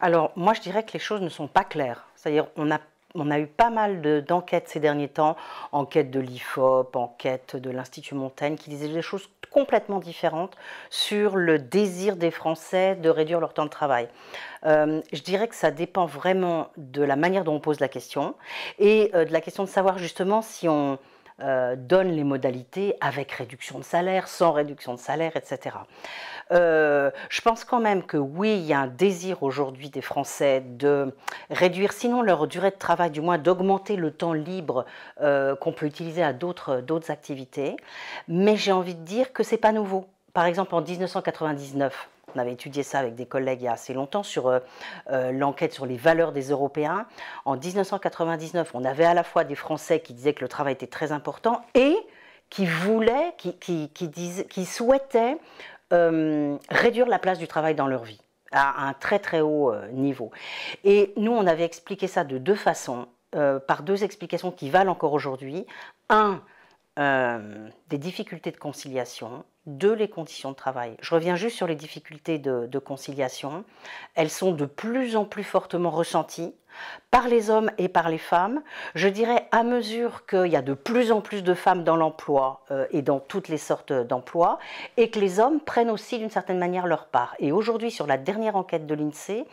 Alors, moi, je dirais que les choses ne sont pas claires. C'est-à-dire, on a eu pas mal d'enquêtes ces derniers temps, enquête de l'IFOP, enquête de l'Institut Montaigne, qui disaient des choses complètement différentes sur le désir des Français de réduire leur temps de travail. Euh, je dirais que ça dépend vraiment de la manière dont on pose la question et euh, de la question de savoir justement si on, euh, donne les modalités avec réduction de salaire, sans réduction de salaire, etc. Euh, je pense quand même que oui, il y a un désir aujourd'hui des Français de réduire, sinon leur durée de travail, du moins d'augmenter le temps libre euh, qu'on peut utiliser à d'autres activités. Mais j'ai envie de dire que c'est pas nouveau. Par exemple, en 1999, on avait étudié ça avec des collègues il y a assez longtemps sur euh, euh, l'enquête sur les valeurs des Européens. En 1999, on avait à la fois des Français qui disaient que le travail était très important et qui voulaient, qui, qui, qui souhaitaient euh, réduire la place du travail dans leur vie à un très très haut niveau. Et nous, on avait expliqué ça de deux façons, par deux explications qui valent encore aujourd'hui. Un, des difficultés de conciliation deux, les conditions de travail. Je reviens juste sur les difficultés de, conciliation. Elles sont de plus en plus fortement ressenties par les hommes et par les femmes. Je dirais à mesure qu'il y a de plus en plus de femmes dans l'emploi euh, et dans toutes les sortes d'emplois, et que les hommes prennent aussi d'une certaine manière leur part. Et aujourd'hui, sur la dernière enquête de l'INSEE,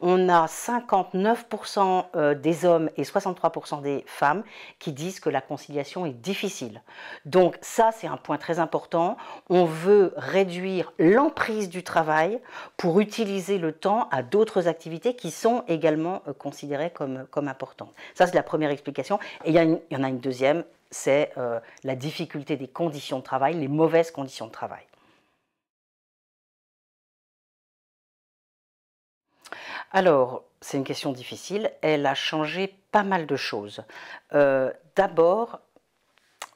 on a 59% euh, des hommes et 63% des femmes qui disent que la conciliation est difficile. Donc ça, c'est un point très important. On veut réduire l'emprise du travail pour utiliser le temps à d'autres activités qui sont également euh, conciliatrices comme, importante. Ça, c'est la première explication. Et il y, en a une deuxième, c'est euh, la difficulté des conditions de travail, les mauvaises conditions de travail. Alors, c'est une question difficile. Elle a changé pas mal de choses. Euh, d'abord,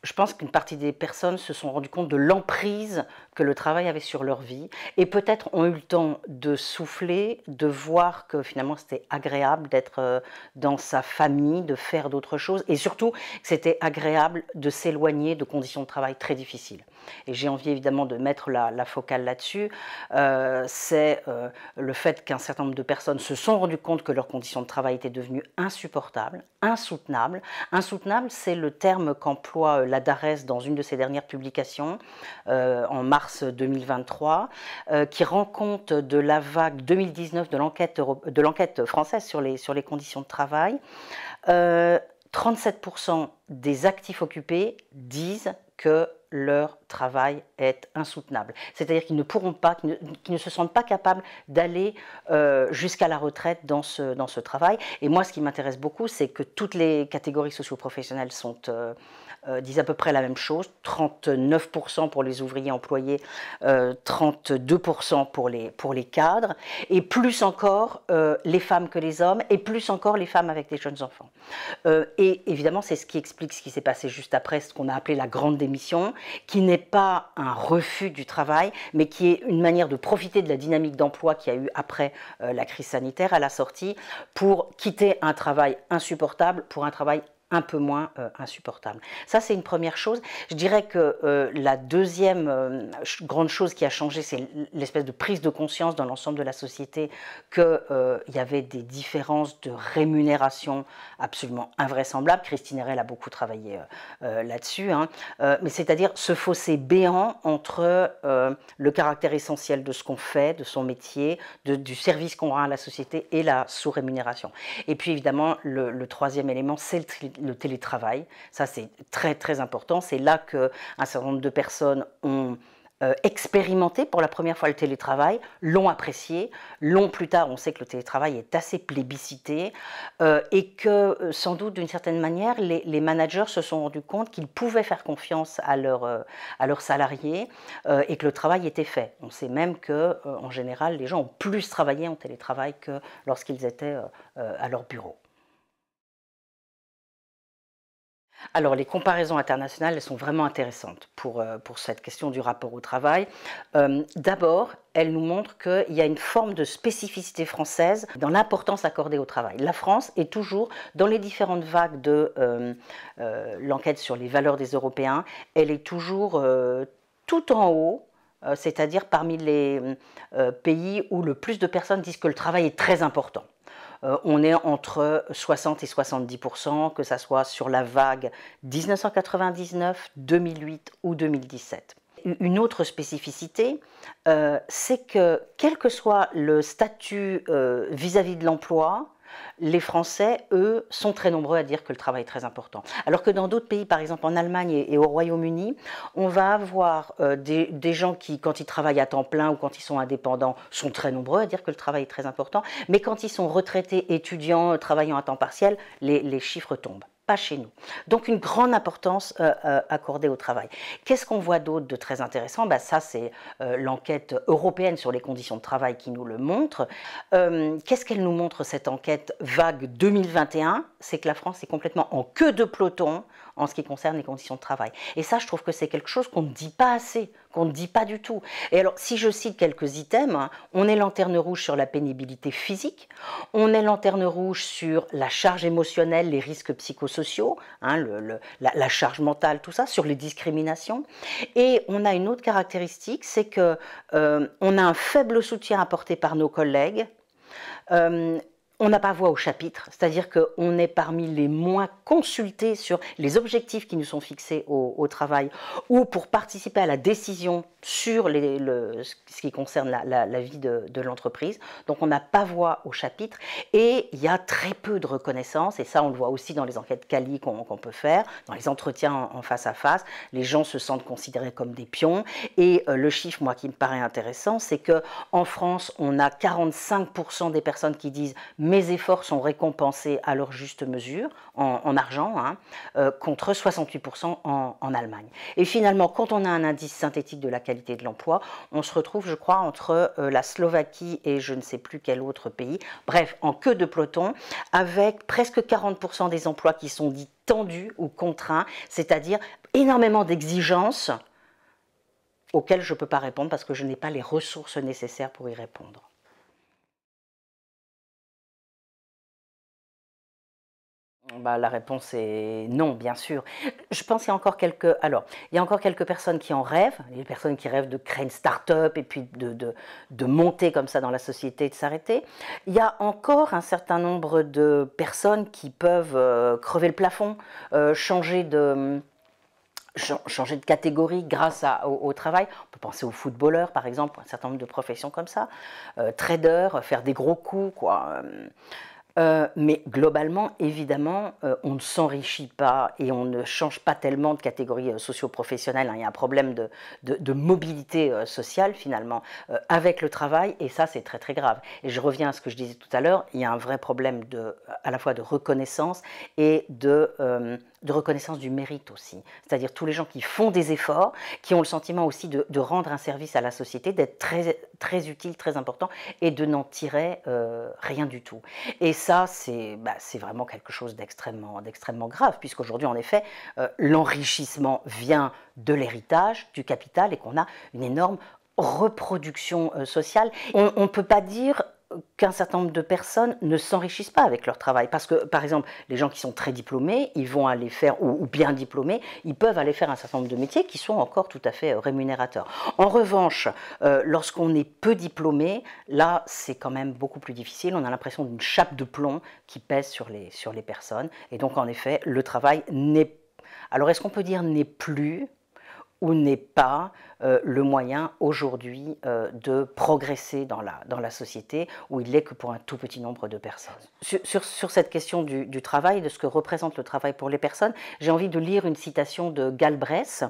je pense qu'une partie des personnes se sont rendues compte de l'emprise que le travail avait sur leur vie et peut-être ont eu le temps de souffler, de voir que finalement c'était agréable d'être euh, dans sa famille, de faire d'autres choses et surtout que c'était agréable de s'éloigner de conditions de travail très difficiles. Et j'ai envie évidemment de mettre la, focale là-dessus. Euh, c'est euh, le fait qu'un certain nombre de personnes se sont rendues compte que leurs conditions de travail étaient devenues insupportables, insoutenables. Insoutenable, c'est le terme qu'emploie la DARES dans une de ses dernières publications euh, en mars 2023, euh, qui rend compte de la vague 2019 de l'enquête, de l'enquête française sur les, sur les conditions de travail. 37% euh, des actifs occupés disent que leur travail est insoutenable. C'est-à-dire qu'ils ne pourront pas, qu'ils ne, se sentent pas capables d'aller euh, jusqu'à la retraite dans ce, dans ce travail. Et moi, ce qui m'intéresse beaucoup, c'est que toutes les catégories socioprofessionnelles sont, euh, euh, disent à peu près la même chose. 39% pour les ouvriers employés, 32% pour les, pour les cadres, et plus encore les femmes que les hommes, et plus encore les femmes avec des jeunes enfants. et évidemment, c'est ce qui explique ce qui s'est passé juste après, ce qu'on a appelé la grande démission qui n'est pas un refus du travail, mais qui est une manière de profiter de la dynamique d'emploi qu'il y a eu après euh, la crise sanitaire à la sortie pour quitter un travail insupportable pour un travail un peu moins euh, insupportable. Ça, c'est une première chose. Je dirais que euh, la deuxième euh, grande chose qui a changé, c'est l'espèce de prise de conscience dans l'ensemble de la société qu'il y avait des différences de rémunération absolument invraisemblables. Christine Herrel a beaucoup travaillé là-dessus. Hein. mais c'est-à-dire ce fossé béant entre le caractère essentiel de ce qu'on fait, de son métier, du service qu'on rend à la société et la sous-rémunération. Et puis, évidemment, le, le troisième élément, c'est le le télétravail. Ça, c'est très, très important. C'est là qu'un certain nombre de personnes ont euh, expérimenté pour la première fois le télétravail, l'ont apprécié, Long plus tard, on sait que le télétravail est assez plébiscité, euh, et que euh, sans doute d'une certaine manière, les, managers se sont rendus compte qu'ils pouvaient faire confiance à, à leurs salariés et que le travail était fait. On sait même que, en général, les gens ont plus travaillé en télétravail que lorsqu'ils étaient à leur bureau. Alors, les comparaisons internationales, elles sont vraiment intéressantes pour, euh, cette question du rapport au travail. Euh, d'abord, elles nous montrent qu'il y a une forme de spécificité française dans l'importance accordée au travail. La France est toujours, dans les différentes vagues de euh, l'enquête sur les valeurs des Européens, elle est toujours tout en haut c'est-à-dire parmi les pays où le plus de personnes disent que le travail est très important. Euh, on est entre 60 et 70%, que ça soit sur la vague 1999, 2008 ou 2017. Une autre spécificité, euh, c'est que quel que soit le statut vis à -vis de l'emploi, les Français, eux, sont très nombreux à dire que le travail est très important. Alors que dans d'autres pays, par exemple en Allemagne et, au Royaume-Uni, on va avoir euh, des, gens qui, quand ils travaillent à temps plein ou quand ils sont indépendants, sont très nombreux à dire que le travail est très important. Mais quand ils sont retraités, étudiants, travaillant à temps partiel, les chiffres tombent pas chez nous. Donc une grande importance euh, euh, accordée au travail. Qu'est-ce qu'on voit d'autre de très intéressant bah, Ça, c'est euh, l'enquête européenne sur les conditions de travail qui nous le montre. Qu'est-ce qu'elle nous montre, cette enquête vague 2021 C'est que la France est complètement en queue de peloton en ce qui concerne les conditions de travail. Et ça, je trouve que c'est quelque chose qu'on ne dit pas assez, qu'on ne dit pas du tout. Et alors, si je cite quelques items, hein, on est lanterne rouge sur la pénibilité physique, on est lanterne rouge sur la charge émotionnelle, les risques psychosociaux, hein, la, charge mentale, tout ça, sur les discriminations. Et on a une autre caractéristique, c'est qu'on euh, a un faible soutien apporté par nos collègues. Euh, on n'a pas voix au chapitre, c'est-à-dire qu'on est parmi les moins consultés sur les objectifs qui nous sont fixés au, travail ou pour participer à la décision sur les, le, ce qui concerne la, vie de, l'entreprise. Donc on n'a pas voix au chapitre et il y a très peu de reconnaissance et ça on le voit aussi dans les enquêtes quali qu'on peut faire, dans les entretiens en, face à face, les gens se sentent considérés comme des pions et euh, le chiffre moi qui me paraît intéressant c'est que en France on a 45% des personnes qui disent mes efforts sont récompensés à leur juste mesure, en, argent, hein, euh, contre 68% en, Allemagne. Et finalement, quand on a un indice synthétique de la qualité de l'emploi, on se retrouve, je crois, entre euh, la Slovaquie et je ne sais plus quel autre pays, bref, en queue de peloton, avec presque 40% des emplois qui sont dits tendus ou contraints, c'est-à-dire énormément d'exigences auxquelles je ne peux pas répondre parce que je n'ai pas les ressources nécessaires pour y répondre. bah, La réponse est non, bien sûr. Je pense qu'il y a encore quelques, alors, il y a encore quelques personnes qui en rêvent, les personnes qui rêvent de créer une start-up et puis de, de, de, monter comme ça dans la société et de s'arrêter. Il y a encore un certain nombre de personnes qui peuvent euh, crever le plafond, euh, changer de changer de catégorie grâce au, travail. On peut penser aux footballeurs, par exemple, un certain nombre de professions comme ça, euh, traders, faire des gros coups, quoi. Euh, mais globalement, évidemment, euh, on ne s'enrichit pas et on ne change pas tellement de catégorie euh, socio professionnelles hein. Il y a un problème de, de mobilité sociale, finalement, avec le travail, et ça, c'est très, très grave. Et je reviens à ce que je disais tout à l'heure, il y a un vrai problème de, à la fois de reconnaissance et de de reconnaissance du mérite aussi. C'est-à-dire tous les gens qui font des efforts, qui ont le sentiment aussi de, rendre un service à la société, d'être très, très utile, très important, et de n'en tirer euh, rien du tout. Et ça, c'est bah, vraiment quelque chose d'extrêmement grave, puisqu'aujourd'hui, en effet, euh, l'enrichissement vient de l'héritage, du capital, et qu'on a une énorme reproduction euh, sociale. On ne peut pas dire qu'un certain nombre de personnes ne s'enrichissent pas avec leur travail. Parce que, par exemple, les gens qui sont très diplômés, ils vont aller faire, ou, bien diplômés, ils peuvent aller faire un certain nombre de métiers qui sont encore tout à fait euh, rémunérateurs. En revanche, euh, lorsqu'on est peu diplômé, là, c'est quand même beaucoup plus difficile. On a l'impression d'une chape de plomb qui pèse sur les, sur les personnes. Et donc, en effet, le travail n'est... Alors, est-ce qu'on peut dire n'est plus ou n'est pas euh, le moyen aujourd'hui euh, de progresser dans la, dans la société, où il l'est que pour un tout petit nombre de personnes. Sur, cette question du, travail, de ce que représente le travail pour les personnes, j'ai envie de lire une citation de Galbraith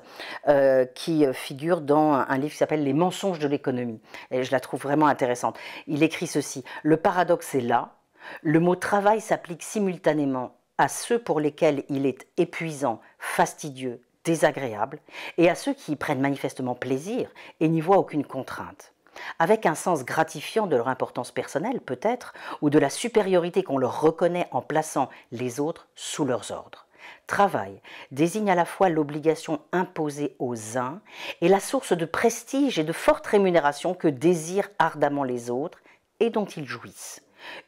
euh, qui figure dans un, livre qui s'appelle Les mensonges de l'économie, et je la trouve vraiment intéressante. Il écrit ceci, Le paradoxe est là, le mot travail s'applique simultanément à ceux pour lesquels il est épuisant, fastidieux, Désagréable et à ceux qui y prennent manifestement plaisir et n'y voient aucune contrainte. Avec un sens gratifiant de leur importance personnelle peut-être, ou de la supériorité qu'on leur reconnaît en plaçant les autres sous leurs ordres. Travail désigne à la fois l'obligation imposée aux uns et la source de prestige et de forte rémunération que désirent ardemment les autres et dont ils jouissent.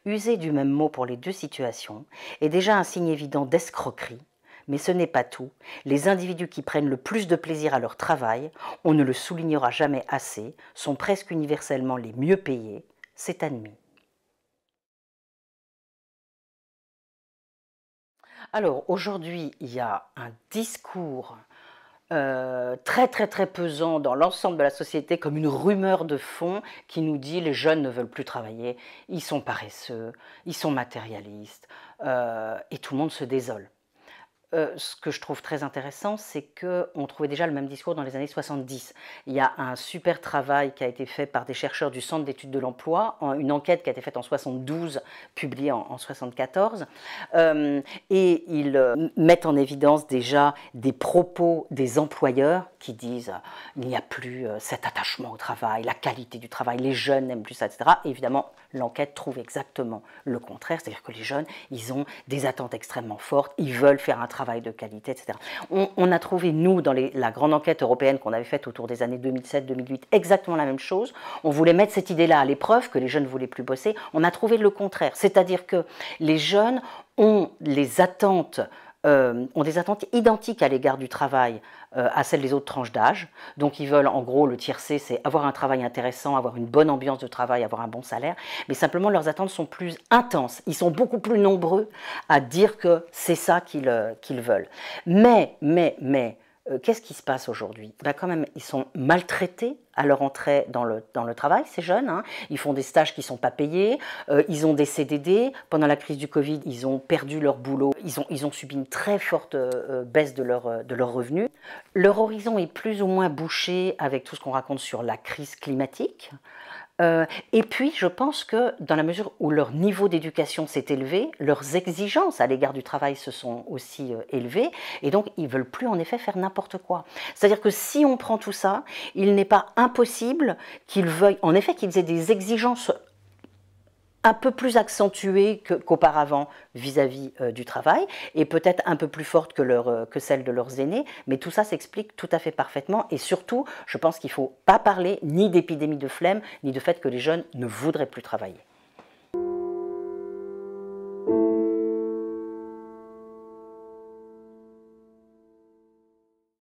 User du même mot pour les deux situations est déjà un signe évident d'escroquerie mais ce n'est pas tout. Les individus qui prennent le plus de plaisir à leur travail, on ne le soulignera jamais assez, sont presque universellement les mieux payés, c'est admis. Alors aujourd'hui, il y a un discours euh, très très très pesant dans l'ensemble de la société comme une rumeur de fond qui nous dit les jeunes ne veulent plus travailler, ils sont paresseux, ils sont matérialistes euh, et tout le monde se désole. Euh, ce que je trouve très intéressant, c'est qu'on trouvait déjà le même discours dans les années 70. Il y a un super travail qui a été fait par des chercheurs du Centre d'études de l'emploi, une enquête qui a été faite en 72, publiée en, 74, euh, et ils euh, mettent en évidence déjà des propos des employeurs qui disent euh, il n'y a plus euh, cet attachement au travail, la qualité du travail, les jeunes n'aiment plus ça, etc. évidemment, l'enquête trouve exactement le contraire, c'est-à-dire que les jeunes, ils ont des attentes extrêmement fortes, ils veulent faire un travail de qualité, etc. On, a trouvé, nous, dans la grande enquête européenne qu'on avait faite autour des années 2007-2008, exactement la même chose. On voulait mettre cette idée-là à l'épreuve, que les jeunes ne voulaient plus bosser. On a trouvé le contraire, c'est-à-dire que les jeunes ont les attentes euh, ont des attentes identiques à l'égard du travail euh, à celle des autres tranches d'âge. Donc ils veulent, en gros, le tiers c'est avoir un travail intéressant, avoir une bonne ambiance de travail, avoir un bon salaire, mais simplement leurs attentes sont plus intenses. Ils sont beaucoup plus nombreux à dire que c'est ça qu'ils euh, veulent. Mais, mais, mais, euh, qu'est-ce qui se passe aujourd'hui bah, Quand même, ils sont maltraités à leur entrée dans le, dans le travail, ces jeunes. Hein. Ils font des stages qui ne sont pas payés, euh, ils ont des CDD. Pendant la crise du Covid, ils ont perdu leur boulot, ils ont, ils ont subi une très forte euh, baisse de leurs de revenus. Leur horizon est plus ou moins bouché avec tout ce qu'on raconte sur la crise climatique. Euh, et puis, je pense que dans la mesure où leur niveau d'éducation s'est élevé, leurs exigences à l'égard du travail se sont aussi euh, élevées, et donc ils veulent plus en effet faire n'importe quoi. C'est-à-dire que si on prend tout ça, il n'est pas impossible qu'ils veuillent, en effet, qu'ils aient des exigences un peu plus accentuée qu'auparavant vis-à-vis euh, du travail et peut-être un peu plus forte que, euh, que celle de leurs aînés, mais tout ça s'explique tout à fait parfaitement et surtout, je pense qu'il ne faut pas parler ni d'épidémie de flemme, ni de fait que les jeunes ne voudraient plus travailler.